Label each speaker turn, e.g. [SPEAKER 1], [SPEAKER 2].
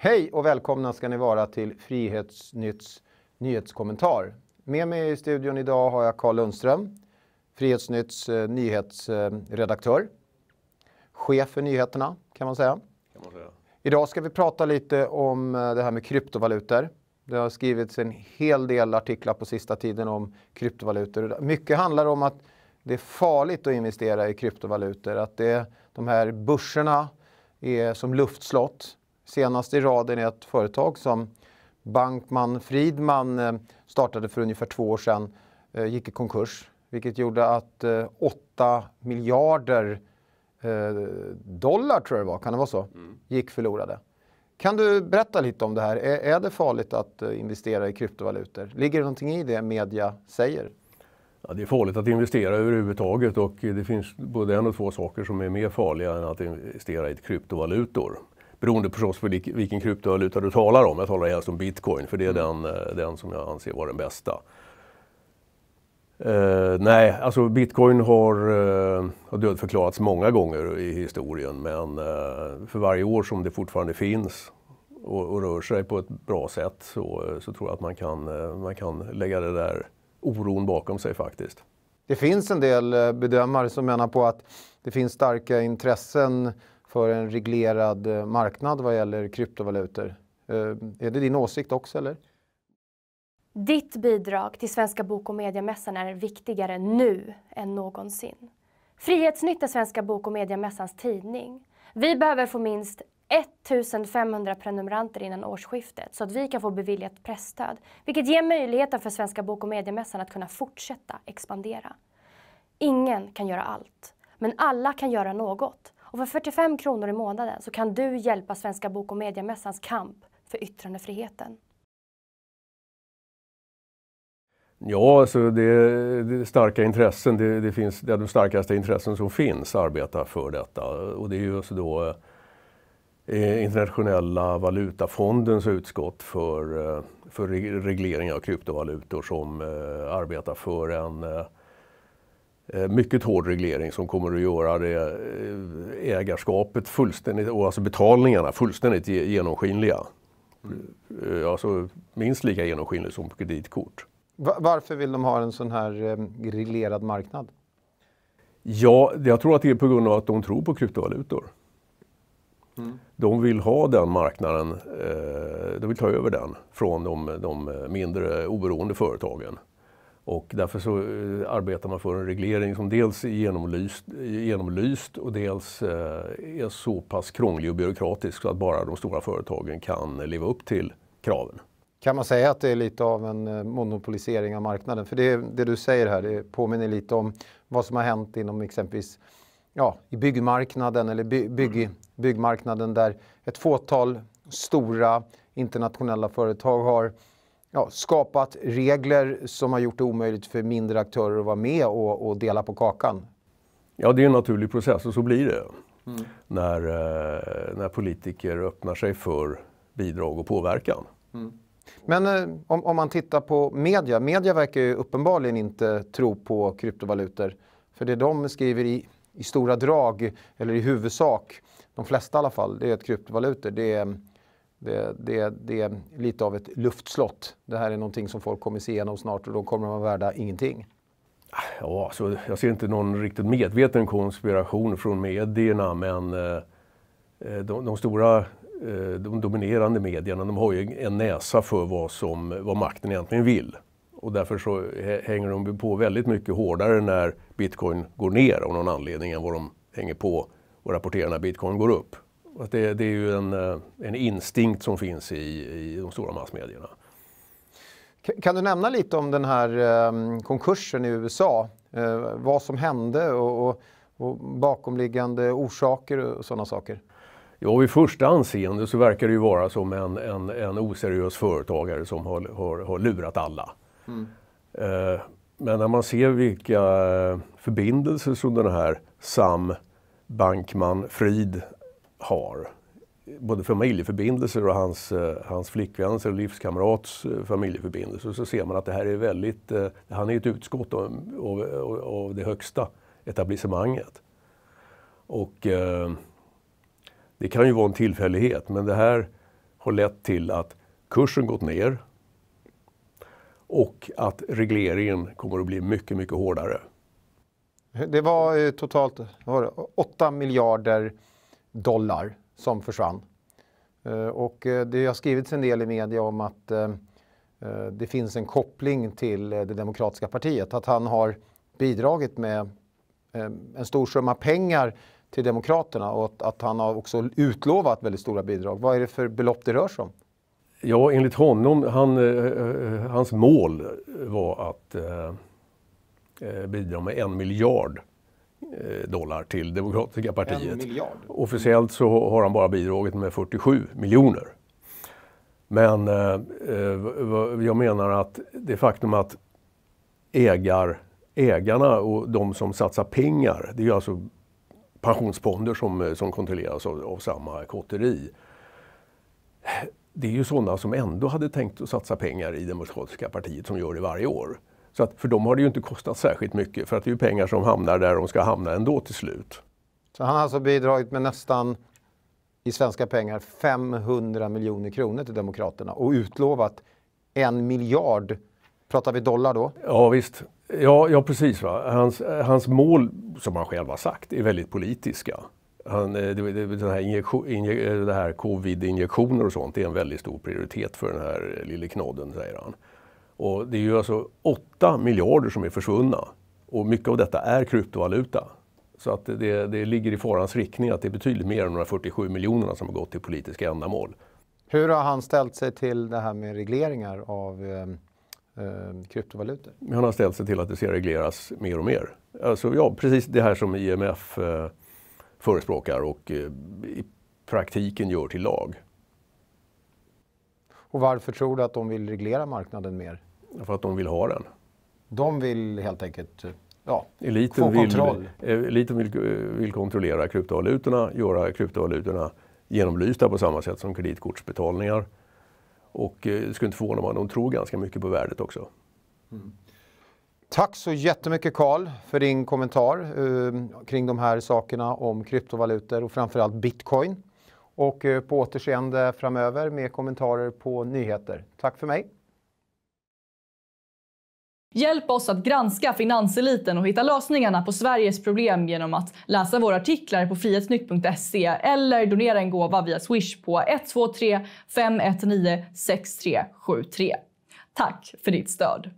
[SPEAKER 1] Hej och välkomna ska ni vara till Frihetsnytts nyhetskommentar. Med mig i studion idag har jag Carl Lundström, Frihetsnytts eh, nyhetsredaktör. Chef för nyheterna kan man säga. Kan man säga. Idag ska vi prata lite om eh, det här med kryptovalutor. Det har skrivits en hel del artiklar på sista tiden om kryptovalutor. Mycket handlar om att det är farligt att investera i kryptovalutor. Att det, de här börserna är som luftslott. Senast i raden är ett företag som Bankman Friedman eh, startade för ungefär två år sedan, eh, gick i konkurs, vilket gjorde att 8 eh, miljarder dollar, tror jag det var, kan det vara så, mm. gick förlorade. Kan du berätta lite om det här? Är, är det farligt att investera i kryptovalutor? Ligger det någonting i det media säger? Ja, det är farligt att investera överhuvudtaget
[SPEAKER 2] och det finns både en och två saker som är mer farliga än att investera i kryptovalutor. Beroende förstås på vilken kryptovaluta du talar om. Jag talar helst om bitcoin för det är mm. den, eh, den som jag anser vara den bästa. Uh, nej, alltså bitcoin har, uh, har dödförklarats många gånger i historien men uh, för varje år som det fortfarande finns och, och rör sig på ett bra sätt så, så tror jag att man kan, man kan lägga den där oron bakom sig faktiskt.
[SPEAKER 1] Det finns en del bedömare som menar på att det finns starka intressen för en reglerad eh, marknad vad gäller kryptovalutor. Eh, är det din åsikt också eller?
[SPEAKER 2] Ditt bidrag till Svenska Bok och Mediamässan är viktigare nu än någonsin. Frihetsnytt är Svenska Bok och Mediamässans tidning. Vi behöver få minst 1500 prenumeranter innan årsskiftet så att vi kan få beviljat pressstöd, vilket ger möjligheten för Svenska Bok och Mediamässan att kunna fortsätta expandera. Ingen kan göra allt, men alla kan göra något. Och för 45 kronor i månaden så kan du hjälpa Svenska Bok och Mediamässans kamp för yttrandefriheten. Ja, alltså det, det starka intressen, det, det finns, det är de starkaste intressen som finns arbetar för detta. Och det är just då eh, Internationella valutafondens utskott för, eh, för reglering av kryptovalutor som eh, arbetar för en Eh, mycket hård reglering som kommer att göra det eh, ägarskapet fullständigt och alltså betalningarna fullständigt genomskinliga. Eh, alltså minst lika genomskinligt som kreditkort.
[SPEAKER 1] Varför vill de ha en sån här reglerad marknad?
[SPEAKER 2] Ja, jag tror att det är på grund av att de tror på kryptovalutor. Mm. De vill ha den marknaden, de vill ta över den från de, de mindre oberoende företagen. Och därför så eh, arbetar man för en reglering som dels är genomlyst, genomlyst och dels eh, är så pass krånglig och byråkratisk
[SPEAKER 1] så att bara de stora företagen kan leva upp till kraven. Kan man säga att det är lite av en eh, monopolisering av marknaden? För det, det du säger här det påminner lite om vad som har hänt inom exempelvis ja, i byggmarknaden eller by, bygg, mm. byggmarknaden där ett fåtal stora internationella företag har ja, skapat regler som har gjort det omöjligt för mindre aktörer att vara med och, och dela på kakan?
[SPEAKER 2] Ja, det är en naturlig process och så blir det. Mm. När, eh, när politiker
[SPEAKER 1] öppnar sig för bidrag och påverkan. Mm. Men eh, om, om, man tittar på media. Media verkar ju uppenbarligen inte tro på kryptovalutor. För det de skriver i, i stora drag, eller i huvudsak, de flesta i alla fall, det är att kryptovalutor det är det, det, det, är lite av ett luftslott. Det här är någonting som folk kommer se igenom snart och då kommer de vara värda ingenting. Ja, alltså,
[SPEAKER 2] jag ser inte någon riktigt medveten konspiration från medierna men eh, eh, de, de, stora, eh, de dominerande medierna de har ju en näsa för vad, som, vad makten egentligen vill. Och därför så hänger de på väldigt mycket hårdare när bitcoin går ner av någon anledning än vad de hänger på och rapporterar när bitcoin går upp. Att det, det är ju en, eh, en instinkt som finns i, i de stora massmedierna.
[SPEAKER 1] Kan du nämna lite om den här eh, konkursen i USA? Eh, vad som hände och, och, och bakomliggande orsaker och sådana saker? Ja, vid första
[SPEAKER 2] anseende så verkar det ju vara som en, en, en oseriös företagare som har, har, har lurat alla. Mm. men när man ser vilka förbindelser som den här Sam Bankman Frid har. Både familjeförbindelser och hans, eh, hans flickväns eller livskamrats eh, familjeförbindelser. Så ser man att det här är väldigt, eh, han är ett utskott av, det högsta etablissemanget. Och det kan ju vara en tillfällighet men det här har lett till att kursen gått ner och att regleringen kommer att bli mycket, mycket hårdare.
[SPEAKER 1] Det var totalt var det, 8 miljarder dollar som försvann. Eh, och eh, det har skrivits en del i media om att eh, det finns en koppling till det demokratiska partiet. Att han har bidragit med en stor summa pengar till Demokraterna och att han har också utlovat väldigt stora bidrag. Vad är det för belopp det rör sig om?
[SPEAKER 2] Ja, enligt honom, han, hans mål var att bidra med en miljard Eh, dollar till Demokratiska partiet. Officiellt så har han bara bidragit med 47 miljoner. Men eh, eh jag menar att det faktum att ägar, ägarna och de som satsar pengar, det är alltså pensionsfonder som, eh, som kontrolleras av, av samma kotteri. Det är ju sådana som ändå hade tänkt att satsa pengar i Demokratiska partiet som gör det varje år. Så att för dem har det ju inte kostat särskilt mycket för att det är ju pengar som hamnar där de ska hamna ändå till slut.
[SPEAKER 1] Så han har alltså bidragit med nästan i svenska pengar 500 miljoner kronor till Demokraterna och utlovat en miljard. Pratar vi dollar då?
[SPEAKER 2] Ja visst. Ja, ja precis. Va? Hans, hans mål, som han själv har sagt, är väldigt politiska. Han, eh, det, det, den här inje, eh, det här covid-injektioner och sånt är en väldigt stor prioritet för den här lille knodden, säger han. Och det är ju alltså 8 miljarder som är försvunna. Och mycket av detta är kryptovaluta. Så att det, det ligger i farans riktning att det är betydligt mer än de här 47 miljonerna som har gått till politiska ändamål.
[SPEAKER 1] Hur har han ställt sig till det här med regleringar av eh, kryptovalutor?
[SPEAKER 2] Han har ställt sig till att det ska regleras mer och mer. Alltså, ja, precis det här som IMF eh, förespråkar och eh, i praktiken gör till lag.
[SPEAKER 1] Och varför tror du att de vill reglera marknaden mer? För att de vill ha den. De vill helt enkelt eh, ja, eliten få kontroll.
[SPEAKER 2] Eh, eliten vill, eh, vill kontrollera kryptovalutorna, göra kryptovalutorna genomlysta på samma sätt som kreditkortsbetalningar. Och det skulle inte förvåna mig, de tror ganska mycket på värdet
[SPEAKER 1] också. Mm. Tack så jättemycket Karl för din kommentar eh, kring de här sakerna om kryptovalutor och framförallt bitcoin. Och eh, på återseende framöver med kommentarer på nyheter. Tack för mig. Hjälp oss att granska finanseliten och hitta lösningarna på Sveriges problem genom att läsa våra artiklar på frihetsnytt.se eller donera en gåva via Swish på 123 519 6373. Tack för ditt stöd!